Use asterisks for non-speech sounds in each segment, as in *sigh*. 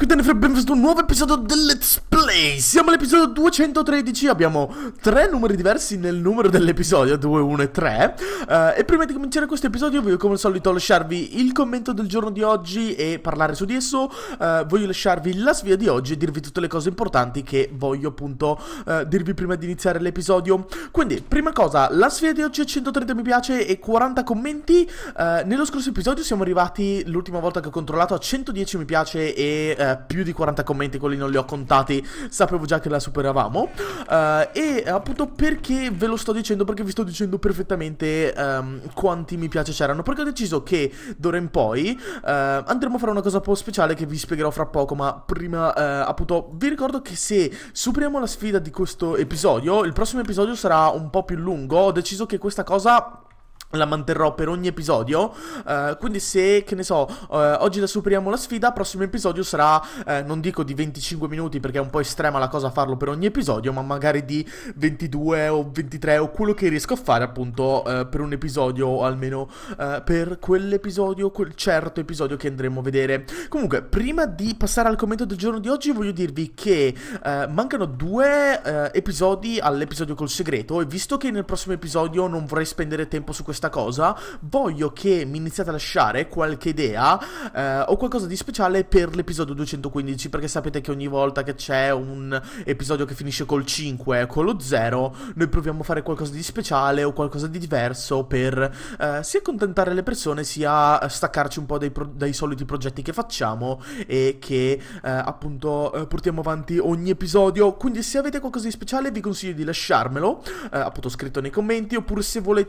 qui Dani Fred, benvenuti a un nuovo episodio del Let's Play Siamo all'episodio 213, abbiamo tre numeri diversi nel numero dell'episodio, 2, 1 e 3 uh, eh, E prima di cominciare questo episodio voglio come al solito lasciarvi il commento del giorno di oggi e parlare su di esso uh, Voglio lasciarvi la svia di oggi e dirvi tutte le cose importanti che voglio appunto uh, dirvi prima di iniziare l'episodio Quindi, prima cosa, la svia di oggi è 130 mi piace e 40 commenti Nello scorso episodio siamo arrivati, l'ultima volta che ho controllato, a 110 mi piace e eh, più di 40 commenti, quelli non li ho contati, sapevo già che la superavamo. Eh, e appunto perché ve lo sto dicendo, perché vi sto dicendo perfettamente ehm, quanti mi piace c'erano, perché ho deciso che d'ora in poi eh, andremo a fare una cosa un po' speciale che vi spiegherò fra poco, ma prima eh, appunto vi ricordo che se superiamo la sfida di questo episodio, il prossimo episodio sarà un po' più lungo, ho deciso che questa cosa la manterrò per ogni episodio. Uh, quindi, se che ne so, uh, oggi la superiamo la sfida, prossimo episodio sarà uh, non dico di 25 minuti perché è un po' estrema la cosa farlo per ogni episodio, ma magari di 22 o 23 o quello che riesco a fare appunto per un episodio o almeno per quell'episodio, quel certo episodio che andremo a vedere. Comunque, prima di passare al commento del giorno di oggi, voglio dirvi che mancano due episodi all'episodio col segreto e visto che nel prossimo episodio non vorrei spendere tempo su questo questa cosa, voglio che mi iniziate a lasciare qualche idea eh, o qualcosa di speciale per l'episodio 215, perché sapete che ogni volta che c'è un episodio che finisce col 5 e eh, con lo 0, noi proviamo a fare qualcosa di speciale o qualcosa di diverso per eh, sia accontentare le persone sia staccarci un po' dai, pro- dai soliti progetti che facciamo e che eh, appunto eh, portiamo avanti ogni episodio. Quindi se avete qualcosa di speciale vi consiglio di lasciarmelo, eh, appunto scritto nei commenti, oppure se volete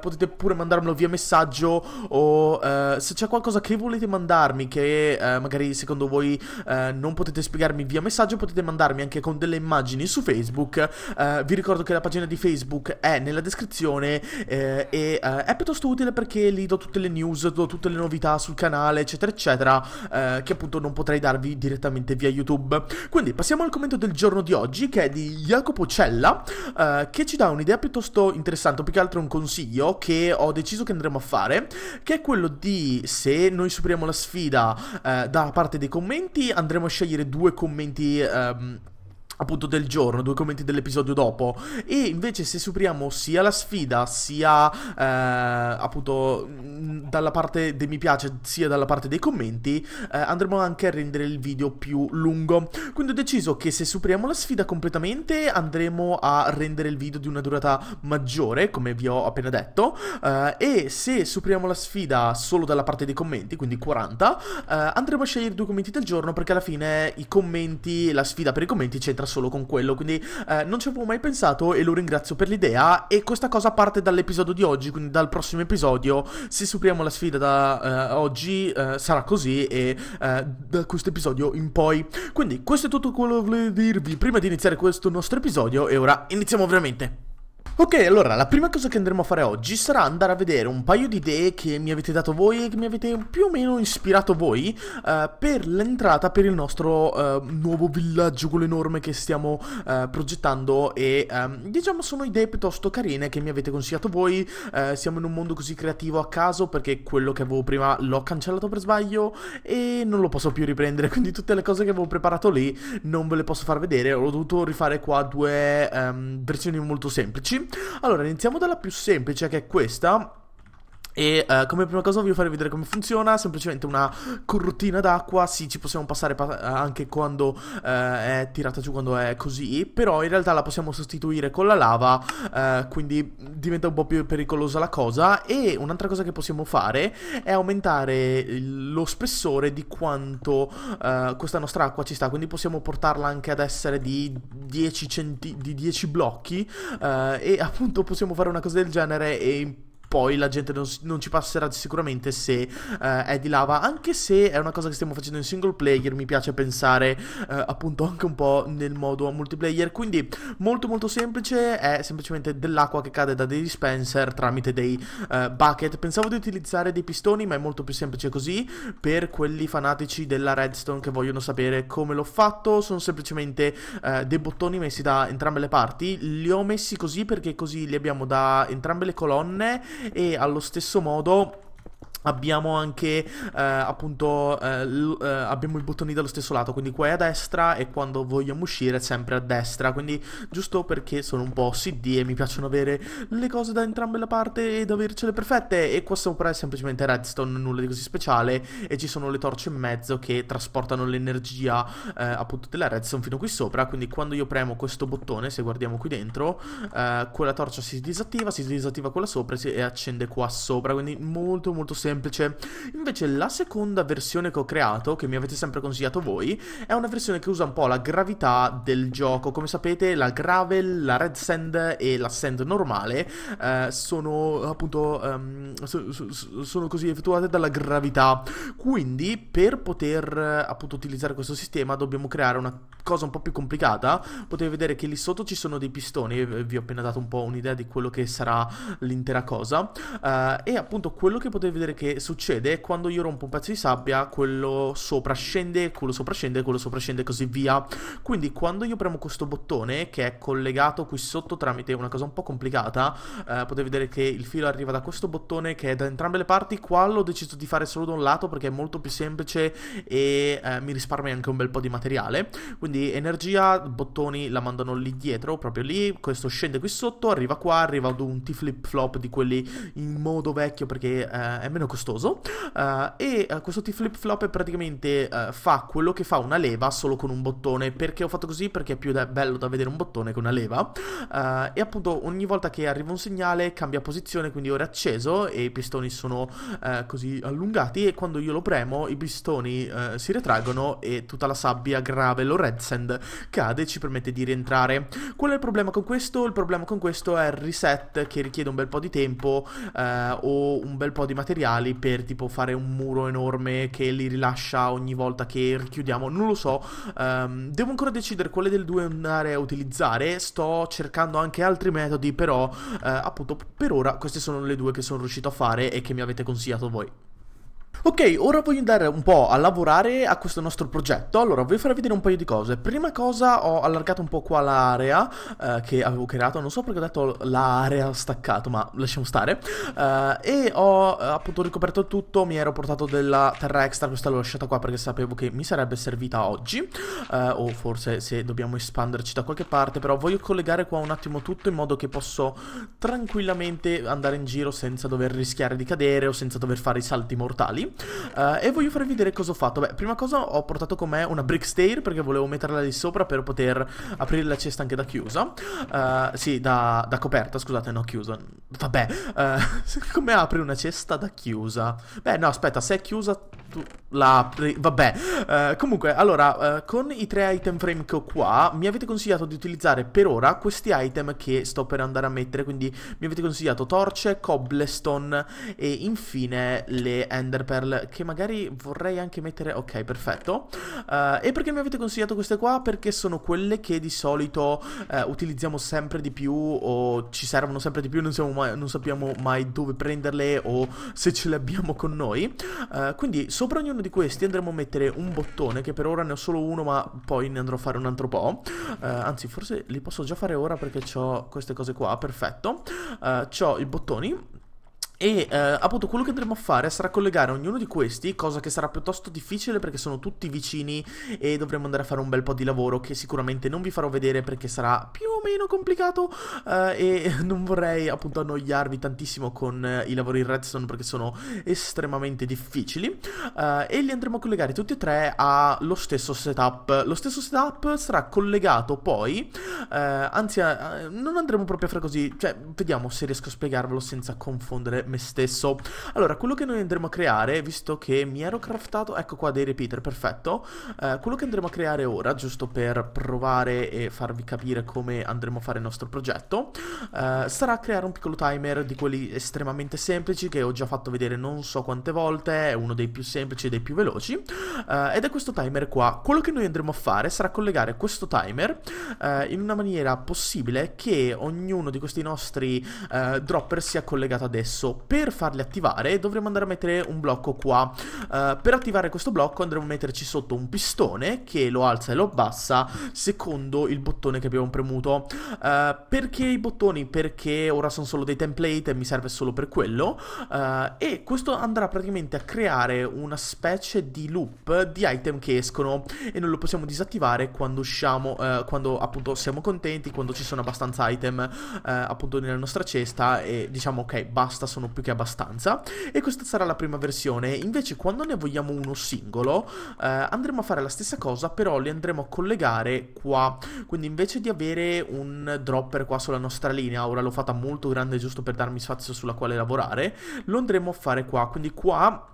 potete oppure mandarmelo via messaggio o eh, se c'è qualcosa che volete mandarmi che eh, magari secondo voi eh, non potete spiegarmi via messaggio, potete mandarmi anche con delle immagini su Facebook. Eh, vi ricordo che la pagina di Facebook è nella descrizione eh, e è piuttosto utile perché lì do tutte le news, do tutte le novità sul canale, eccetera, eccetera, che appunto non potrei darvi direttamente via YouTube. Quindi passiamo al commento del giorno di oggi che è di Jacopo Cella che ci dà un'idea piuttosto interessante, più che altro un consiglio che che ho deciso che andremo a fare, che è quello di, se noi superiamo la sfida eh, da parte dei commenti, andremo a scegliere due commenti... Ehm, appunto del giorno, due commenti dell'episodio dopo. E invece se superiamo sia la sfida, sia eh, appunto mh, mm, dalla parte dei mi piace, sia dalla parte dei commenti, eh, andremo anche a rendere il video più lungo. Quindi ho deciso che se superiamo la sfida completamente andremo a rendere il video di una durata maggiore, come vi ho appena detto, eh, e se superiamo la sfida solo dalla parte dei commenti, quindi 40, eh, andremo a scegliere due commenti del giorno perché alla fine i commenti, la sfida per i commenti c'entra c'entra solo con quello, quindi eh, non ci avevo mai pensato e lo ringrazio per l'idea e questa cosa parte dall'episodio di oggi, quindi dal prossimo episodio, se superiamo la sfida da eh, oggi eh, sarà così e eh, da questo episodio in poi. Quindi questo è tutto quello che volevo dirvi prima di iniziare questo nostro episodio e ora iniziamo veramente. Ok, allora, la prima cosa che andremo a fare oggi sarà andare a vedere un paio di idee che mi avete dato voi e che mi avete più o meno ispirato voi uh, per l'entrata per il nostro uh, nuovo villaggio quello enorme che stiamo uh, progettando e um, diciamo sono idee piuttosto carine che mi avete consigliato voi, siamo in un mondo così creativo a caso perché quello che avevo prima l'ho cancellato per sbaglio e non lo posso più riprendere, *laughs* quindi tutte le cose che avevo preparato lì non ve le posso far vedere, ho dovuto rifare qua due um, versioni molto semplici allora, iniziamo dalla più semplice, che è questa e uh, come prima cosa voglio farvi vedere come funziona, semplicemente una corrutina d'acqua, sì ci possiamo passare pa eh, anche quando uh, è tirata giù, quando è così, però in realtà la possiamo sostituire con la lava, uh, quindi diventa un po' più pericolosa la cosa e un'altra cosa che possiamo fare è aumentare lo spessore di quanto questa nostra acqua ci sta, quindi possiamo portarla anche ad essere di 10, di 10 blocchi e appunto possiamo fare una cosa del genere e poi la gente non, non ci passerà sicuramente se uh, è di lava, anche se è una cosa che stiamo facendo in single player, mi piace pensare uh, appunto anche un po' nel modo multiplayer, quindi molto molto semplice, è semplicemente dell'acqua che cade da dei dispenser tramite dei uh, bucket, pensavo di utilizzare dei pistoni ma è molto più semplice così per quelli fanatici della redstone che vogliono sapere come l'ho fatto, sono semplicemente dei bottoni messi da entrambe le parti, li ho messi così perché così li abbiamo da entrambe le colonne e allo stesso modo Abbiamo anche eh, appunto eh, l- eh, abbiamo i bottoni dallo stesso lato, quindi qua è a destra e quando vogliamo uscire è sempre a destra, quindi giusto perché sono un po' OCD e mi piacciono avere le cose da entrambe le parti ed avercele perfette e qua sopra è semplicemente redstone, nulla di così speciale e ci sono le torce in mezzo che trasportano l'energia eh, appunto della redstone fino qui sopra, quindi quando io premo questo bottone, se guardiamo qui dentro, eh, quella torcia si disattiva, si disattiva quella sopra e, si- e accende qua sopra, quindi molto molto semplice semplice. Invece la seconda versione che ho creato, che mi avete sempre consigliato voi, è una versione che usa un po' la gravità del gioco. Come sapete la gravel, la red sand e la sand normale eh, sono appunto um, so, so, sono così effettuate dalla gravità. Quindi per poter appunto utilizzare questo sistema dobbiamo creare una cosa un po' più complicata. Potete vedere che lì sotto ci sono dei pistoni, eh, vi ho appena dato un po' un'idea di quello che sarà l'intera cosa. Uh, e appunto quello che potete vedere vedere che succede quando io rompo un pezzo di sabbia, quello sopra scende, quello sopra scende, quello sopra scende e così via. Quindi quando io premo questo bottone, che è collegato qui sotto tramite una cosa un po' complicata, eh, potete vedere che il filo arriva da questo bottone che è da entrambe le parti. Qua l'ho deciso di fare solo da un lato perché è molto più semplice e eh, mi risparmia anche un bel po' di materiale. Quindi energia, bottoni la mandano lì dietro, proprio lì, questo scende qui sotto, arriva qua, arriva ad un T-flip flop di quelli in modo vecchio perché eh, è meno meno costoso. Uh, e uh, questo T-Flip Flop praticamente uh, fa quello che fa una leva solo con un bottone. Perché ho fatto così? Perché è più da- bello da vedere un bottone che una leva. e appunto ogni volta che arriva un segnale cambia posizione, quindi ora è acceso e i pistoni sono così allungati e quando io lo premo i pistoni si ritraggono e tutta la sabbia, grave, lo red sand cade e ci permette di rientrare. Qual è il problema con questo? Il problema con questo è il reset che richiede un bel po' di tempo o un bel po' di materiale materiali per tipo fare un muro enorme che li rilascia ogni volta che richiudiamo, non lo so, um, devo ancora decidere quale del due andare a utilizzare, sto cercando anche altri metodi, però uh, appunto per ora queste sono le due che sono riuscito a fare e che mi avete consigliato voi. Ok, ora voglio andare un po' a lavorare a questo nostro progetto. Allora, voglio farvi vedere un paio di cose. Prima cosa, ho allargato un po' qua l'area eh, che avevo creato. Non so perché ho detto l'area staccato, ma lasciamo stare. Eh, e ho eh, appunto ricoperto tutto. Mi ero portato della terra extra. Questa l'ho lasciata qua perché sapevo che mi sarebbe servita oggi. Eh, o forse se dobbiamo espanderci da qualche parte. Però voglio collegare qua un attimo tutto in modo che posso tranquillamente andare in giro senza dover rischiare di cadere o senza dover fare i salti mortali materiali uh, eh, e voglio farvi vedere cosa ho fatto. Beh, prima cosa ho portato con me una brick stair perché volevo metterla lì sopra per poter aprire la cesta anche da chiusa. Uh, eh, sì, da, da, coperta, scusate, no chiusa. Vabbè, uh, *laughs* come apri una cesta da chiusa? Beh, no, aspetta, se è chiusa tu la apri. Vabbè. Eh, comunque, allora, eh, con i tre item frame che ho qua, mi avete consigliato di utilizzare per ora questi item che sto per andare a mettere. Quindi mi avete consigliato torce, cobblestone e infine le enderpearl che magari vorrei anche mettere. Ok, perfetto. Eh, e perché mi avete consigliato queste qua? Perché sono quelle che di solito eh, utilizziamo sempre di più o ci servono sempre di più. Non, mai, non sappiamo mai dove prenderle o se ce le abbiamo con noi. Eh, quindi sono Sopra ognuno di questi andremo a mettere un bottone Che per ora ne ho solo uno ma poi ne andrò a fare un altro po' eh, Anzi forse li posso già fare ora perché ho queste cose qua Perfetto eh, Ho i bottoni e eh, appunto quello che andremo a fare sarà collegare ognuno di questi, cosa che sarà piuttosto difficile perché sono tutti vicini e dovremo andare a fare un bel po' di lavoro che sicuramente non vi farò vedere perché sarà più o meno complicato eh, e *laughs* non vorrei appunto annoiarvi tantissimo con eh, i lavori in redstone perché sono estremamente difficili eh, e li andremo a collegare tutti e tre allo stesso setup. Lo stesso setup sarà collegato poi, eh, anzi eh, non andremo proprio a fare così, cioè vediamo se riesco a spiegarvelo senza confondere me stesso. Allora, quello che noi andremo a creare, visto che mi ero craftato, ecco qua dei repeater, perfetto. Eh, quello che andremo a creare ora, giusto per provare e farvi capire come andremo a fare il nostro progetto, eh, sarà creare un piccolo timer di quelli estremamente semplici che ho già fatto vedere non so quante volte, è uno dei più semplici e dei più veloci. Eh, ed è questo timer qua. Quello che noi andremo a fare sarà collegare questo timer eh, in una maniera possibile che ognuno di questi nostri eh, dropper sia collegato adesso per farli attivare dovremo andare a mettere un blocco qua. Uh, per attivare questo blocco andremo a metterci sotto un pistone che lo alza e lo abbassa secondo il bottone che abbiamo premuto. Uh, perché i bottoni? Perché ora sono solo dei template e mi serve solo per quello. Uh, e questo andrà praticamente a creare una specie di loop di item che escono e non lo possiamo disattivare quando usciamo, quando appunto siamo contenti, quando ci sono abbastanza item appunto nella nostra cesta e diciamo ok basta sono sono più che abbastanza e questa sarà la prima versione. Invece quando ne vogliamo uno singolo eh, andremo a fare la stessa cosa però li andremo a collegare qua. Quindi invece di avere un dropper qua sulla nostra linea, ora l'ho fatta molto grande giusto per darmi spazio sulla quale lavorare, lo andremo a fare qua. Quindi qua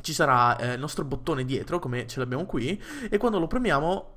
ci sarà eh, il nostro bottone dietro come ce l'abbiamo qui e quando lo premiamo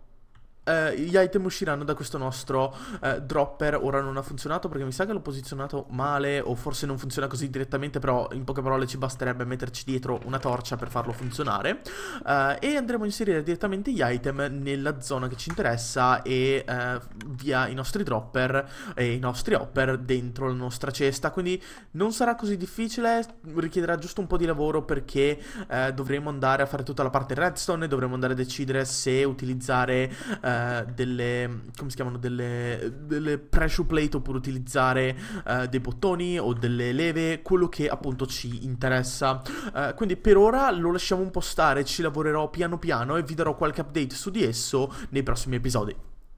eh, gli item usciranno da questo nostro eh, dropper. Ora non ha funzionato perché mi sa che l'ho posizionato male o forse non funziona così direttamente, però in poche parole ci basterebbe metterci dietro una torcia per farlo funzionare. Eh, e andremo a inserire direttamente gli item nella zona che ci interessa e eh, via i nostri dropper e i nostri hopper dentro la nostra cesta. Quindi non sarà così difficile, richiederà giusto un po' di lavoro perché eh, dovremo andare a fare tutta la parte redstone e dovremo andare a decidere se utilizzare eh, delle, come si chiamano, delle, delle pressure plate oppure utilizzare eh, dei bottoni o delle leve, quello che appunto ci interessa. Eh, quindi per ora lo lasciamo un po' stare, ci lavorerò piano piano e vi darò qualche update su di esso nei prossimi episodi.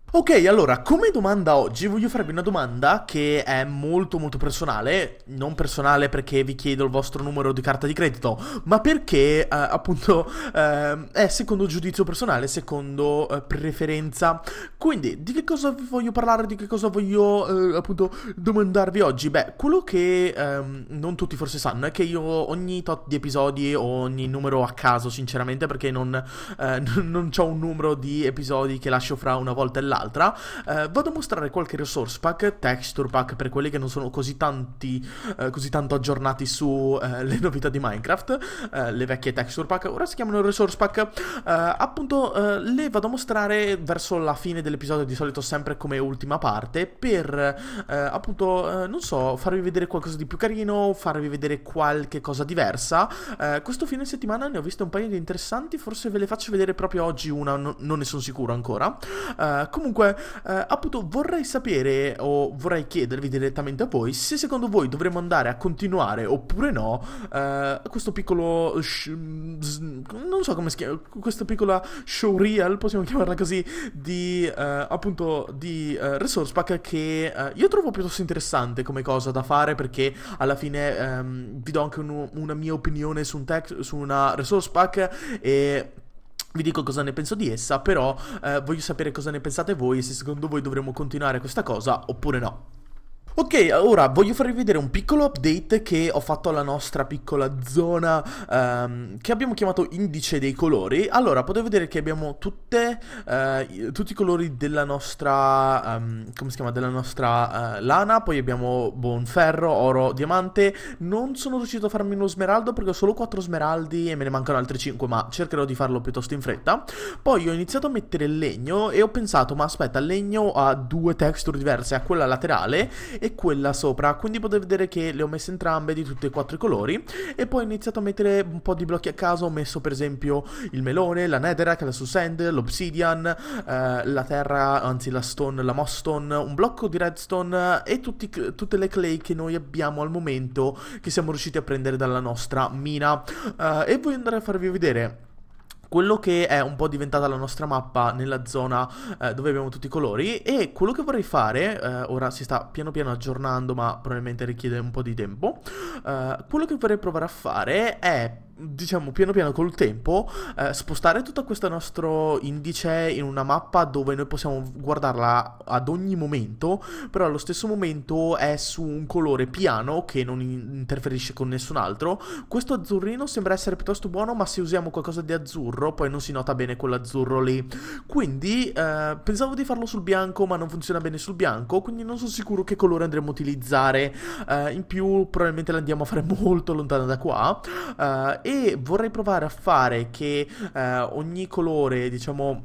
Ok, allora, come domanda oggi voglio farvi una domanda che è molto molto personale, non personale perché vi chiedo il vostro numero di carta di credito, ma perché eh, appunto *laughs* eh, è secondo giudizio personale, secondo eh, preferenza. Quindi, di che cosa voglio parlare, di che cosa voglio eh, appunto domandarvi oggi? Beh, quello che ehm, non tutti forse sanno è che io ogni tot di episodi o ogni numero a caso, sinceramente, perché non, eh, *laughs* non ho un numero di episodi che lascio fra una volta e l'altra, dall'altra, eh, vado a mostrare qualche resource pack, texture pack per quelli che non sono così, tanti, eh, così tanto aggiornati sulle eh, novità di Minecraft, eh, le vecchie texture pack, ora si chiamano resource pack, eh, appunto le vado a mostrare verso la fine dell'episodio, di solito sempre come ultima parte, per appunto, non so, farvi vedere qualcosa di più carino, farvi vedere qualche cosa diversa. questo fine settimana ne ho viste un paio di interessanti, forse ve le faccio vedere proprio oggi una, no, non ne sono sicuro ancora. comunque Comunque, eh, appunto, vorrei sapere o vorrei chiedervi direttamente a voi se secondo voi dovremmo andare a continuare oppure no eh, questo piccolo... Sh- non so come si chiama, questa piccola showreel, possiamo chiamarla così, di eh, appunto di eh, Resource Pack che eh, io trovo piuttosto interessante come cosa da fare perché alla fine ehm, vi do anche un, una mia opinione su, un tech, su una Resource Pack e vi dico cosa ne penso di essa, però eh, voglio sapere cosa ne pensate voi e se secondo voi dovremmo continuare questa cosa oppure no. Ok, ora voglio farvi vedere un piccolo update che ho fatto alla nostra piccola zona um, che abbiamo chiamato indice dei colori. Allora, potete vedere che abbiamo tutte, uh, tutti i colori della nostra, um, come si chiama, della nostra uh, lana, poi abbiamo buon ferro, oro, diamante. Non sono riuscito a farmi uno smeraldo perché ho solo 4 smeraldi e me ne mancano altri 5, ma cercherò di farlo piuttosto in fretta. Poi ho iniziato a mettere il legno e ho pensato, ma aspetta, il legno ha due texture diverse, ha quella laterale e quella sopra, quindi potete vedere che le ho messe entrambe di tutti e quattro i colori e poi ho iniziato a mettere un po' di blocchi a caso, ho messo per esempio il melone, la netherrack, la susand, l'obsidian, eh, la terra, anzi la stone, la moss stone, un blocco di redstone e tutti, tutte le clay che noi abbiamo al momento che siamo riusciti a prendere dalla nostra mina eh, e voglio andare a farvi vedere quello che è un po' diventata la nostra mappa nella zona eh, dove abbiamo tutti i colori e quello che vorrei fare, eh, ora si sta piano piano aggiornando ma probabilmente richiede un po' di tempo, eh, quello che vorrei provare a fare è diciamo, piano piano col tempo, eh, spostare tutto questo nostro indice in una mappa dove noi possiamo guardarla ad ogni momento, però allo stesso momento è su un colore piano che non interferisce con nessun altro. Questo azzurrino sembra essere piuttosto buono, ma se usiamo qualcosa di azzurro poi non si nota bene quell'azzurro lì. Quindi eh, pensavo di farlo sul bianco, ma non funziona bene sul bianco, quindi non sono sicuro che colore andremo a utilizzare. Eh, in più probabilmente l'andiamo a fare *laughs* molto lontano da qua. Eh, e vorrei provare a fare che eh, ogni colore, diciamo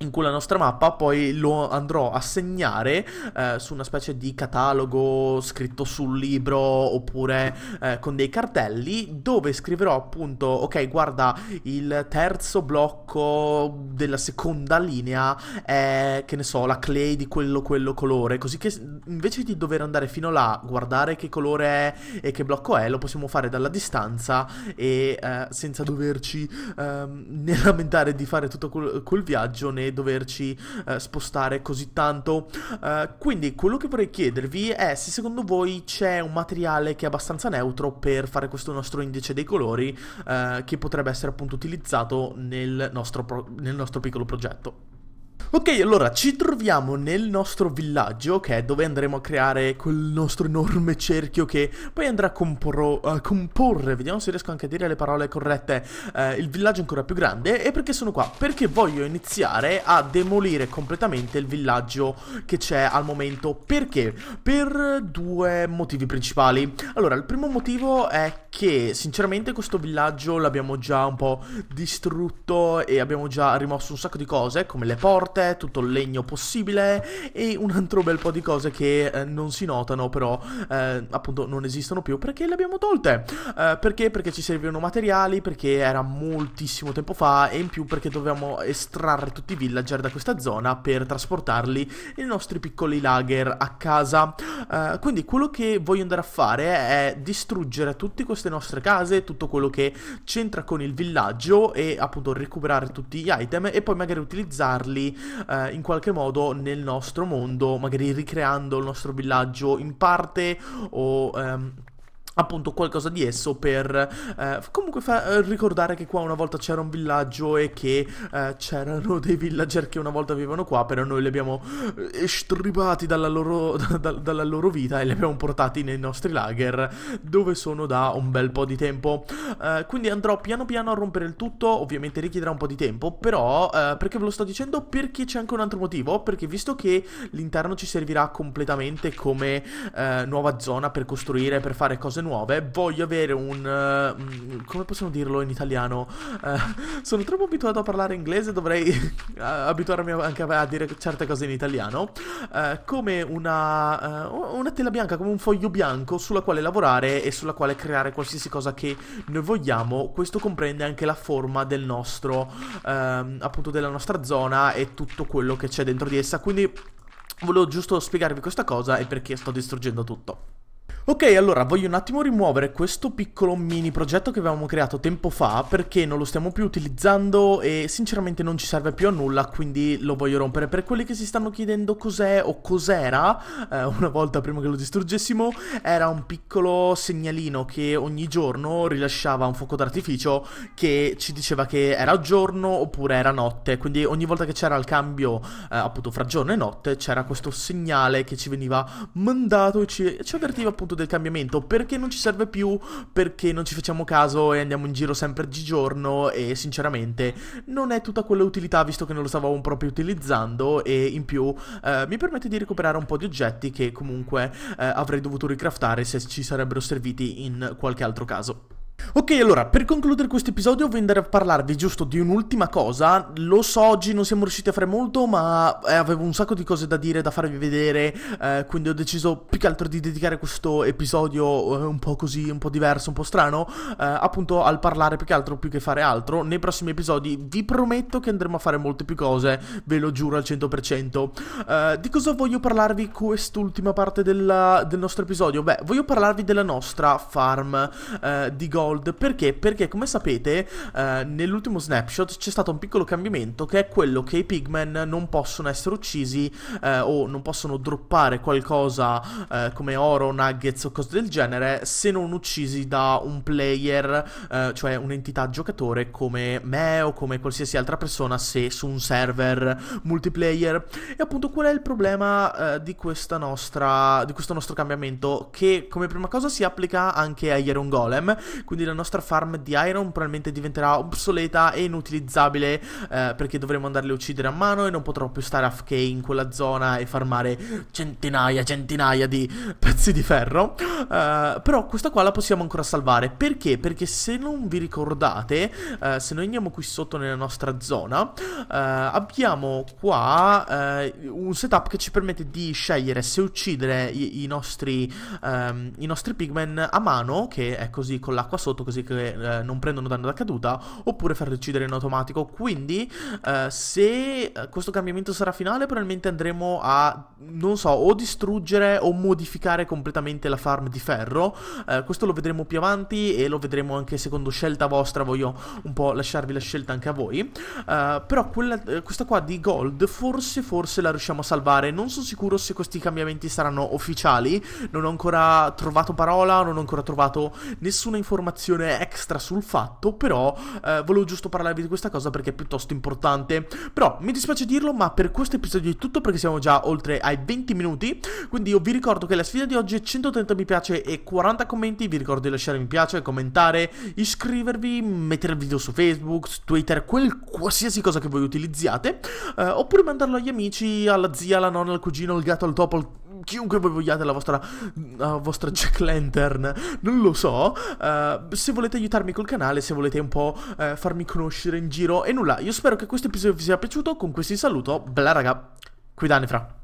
in cui la nostra mappa poi lo andrò a segnare eh, su una specie di catalogo scritto sul libro oppure eh, con dei cartelli dove scriverò appunto ok guarda il terzo blocco della seconda linea è che ne so la clay di quello quello colore così che invece di dover andare fino là guardare che colore è e che blocco è lo possiamo fare dalla distanza e eh, senza doverci ehm, *laughs* né lamentare di fare tutto quel, quel viaggio né doverci eh, spostare così tanto. Eh, quindi quello che vorrei chiedervi è se secondo voi c'è un materiale che è abbastanza neutro per fare questo nostro indice dei colori eh, che potrebbe essere appunto utilizzato nel nostro, pro- nel nostro piccolo progetto. Ok, allora ci troviamo nel nostro villaggio, che è dove andremo a creare quel nostro enorme cerchio che poi andrà a, compor a comporre, vediamo se riesco anche a dire le parole corrette, eh, il villaggio ancora più grande. E perché sono qua? Perché voglio iniziare a demolire completamente il villaggio che c'è al momento. Perché? Per due motivi principali. Allora, il primo motivo è che sinceramente questo villaggio l'abbiamo già un po' distrutto e abbiamo già rimosso un sacco di cose, come le porte porte, tutto il legno possibile e un altro bel po' di cose che eh, non si notano però eh, appunto non esistono più perché le abbiamo tolte. Eh, perché? Perché ci servivano materiali, perché era moltissimo tempo fa e in più perché dovevamo estrarre tutti i villager da questa zona per trasportarli nei nostri piccoli lager a casa. Eh, quindi quello che voglio andare a fare è distruggere tutte queste nostre case, tutto quello che c'entra con il villaggio e appunto recuperare tutti gli item e poi magari utilizzarli eh, in qualche modo nel nostro mondo, magari ricreando il nostro villaggio in parte o... Ehm, appunto qualcosa di esso per eh, comunque fa, eh, ricordare che qua una volta c'era un villaggio e che eh, c'erano dei villager che una volta vivevano qua però noi li abbiamo estribati eh, dalla loro, *laughs* da, dalla loro vita e li abbiamo portati nei nostri lager dove sono da un bel po' di tempo eh, quindi andrò piano piano a rompere il tutto ovviamente richiederà un po' di tempo però eh, perché ve lo sto dicendo perché c'è anche un altro motivo perché visto che l'interno ci servirà completamente come nuova zona per costruire per fare cose cose nuove, voglio avere un... Uh, come possiamo dirlo in italiano? Uh, sono troppo abituato a parlare inglese, dovrei *laughs* abituarmi anche a, dire certe cose in italiano. Eh, come una, una tela bianca, come un foglio bianco sulla quale lavorare e sulla quale creare qualsiasi cosa che noi vogliamo. Questo comprende anche la forma del nostro, ehm, appunto della nostra zona e tutto quello che c'è dentro di essa. Quindi volevo giusto spiegarvi questa cosa e perché sto distruggendo tutto. Ok, allora voglio un attimo rimuovere questo piccolo mini progetto che avevamo creato tempo fa perché non lo stiamo più utilizzando e sinceramente non ci serve più a nulla, quindi lo voglio rompere. Per quelli che si stanno chiedendo cos'è o cos'era, eh, una volta prima che lo distruggessimo, era un piccolo segnalino che ogni giorno rilasciava un fuoco d'artificio che ci diceva che era giorno oppure era notte, quindi ogni volta che c'era il cambio eh, appunto fra giorno e notte c'era questo segnale che ci veniva mandato e ci, ci avvertiva appunto del cambiamento, perché non ci serve più, perché non ci facciamo caso e andiamo in giro sempre di giorno e sinceramente non è tutta quella utilità visto che non lo stavamo proprio utilizzando e in più eh, mi permette di recuperare un po' di oggetti che comunque eh, avrei dovuto ricraftare se ci sarebbero serviti in qualche altro caso. Ok, allora, per concludere questo episodio voglio andare a parlarvi giusto di un'ultima cosa. Lo so, oggi non siamo riusciti a fare molto, ma eh, avevo un sacco di cose da dire, da farvi vedere, eh, quindi ho deciso più che altro di dedicare questo episodio eh, un po' così, un po' diverso, un po' strano, eh, appunto al parlare più che altro, più che fare altro. Nei prossimi episodi vi prometto che andremo a fare molte più cose, ve lo giuro al 100%. Eh, di cosa voglio parlarvi quest'ultima parte della, del nostro episodio? Beh, voglio parlarvi della nostra farm eh, di Go Old perché? Perché come sapete eh, nell'ultimo snapshot c'è stato un piccolo cambiamento che è quello che i pigmen non possono essere uccisi eh, o non possono droppare qualcosa eh, come oro, nuggets o cose del genere se non uccisi da un player, eh, cioè un'entità giocatore come me o come qualsiasi altra persona se su un server multiplayer. E appunto qual è il problema eh, di, nostra, di questo nostro cambiamento? Che come prima cosa si applica anche a Iron Golem, quindi quindi la nostra farm di iron probabilmente diventerà obsoleta e inutilizzabile eh, perché dovremo andarle a uccidere a mano e non potrò più stare a FK in quella zona e farmare centinaia, centinaia di pezzi di ferro. Uh, però questa qua la possiamo ancora salvare. Perché? Perché se non vi ricordate, uh, se noi andiamo qui sotto nella nostra zona, uh, abbiamo qua un setup che ci permette di scegliere se uccidere i, i nostri, um, i nostri pigmen a mano, che è così con l'acqua sotto, sotto così che eh, non prendono danno da caduta oppure farli uccidere in automatico quindi eh, se eh, questo cambiamento sarà finale probabilmente andremo a non so o distruggere o modificare completamente la farm di ferro eh, questo lo vedremo più avanti e lo vedremo anche secondo scelta vostra voglio un po' lasciarvi la scelta anche a voi eh, però quella, eh, questa qua di gold forse forse la riusciamo a salvare non sono sicuro se questi cambiamenti saranno ufficiali non ho ancora trovato parola non ho ancora trovato nessuna informazione informazione extra sul fatto, però eh, volevo giusto parlarvi di questa cosa perché è piuttosto importante. Però mi dispiace dirlo, ma per questo episodio è tutto perché siamo già oltre ai 20 minuti, quindi io vi ricordo che la sfida di oggi è 130 mi piace e 40 commenti, vi ricordo di lasciare mi piace, commentare, iscrivervi, mettere il video su Facebook, Twitter, quel, qualsiasi cosa che voi utilizziate, eh, oppure mandarlo agli amici, alla zia, alla nonna, al cugino, al gatto, al topo, al chiunque voi vogliate la vostra, la vostra Jack Lantern, non lo so. Uh, se volete aiutarmi col canale, se volete un po' uh, farmi conoscere in giro e nulla, io spero che questo episodio vi sia piaciuto, con questi saluto, bella raga, qui da Nefra.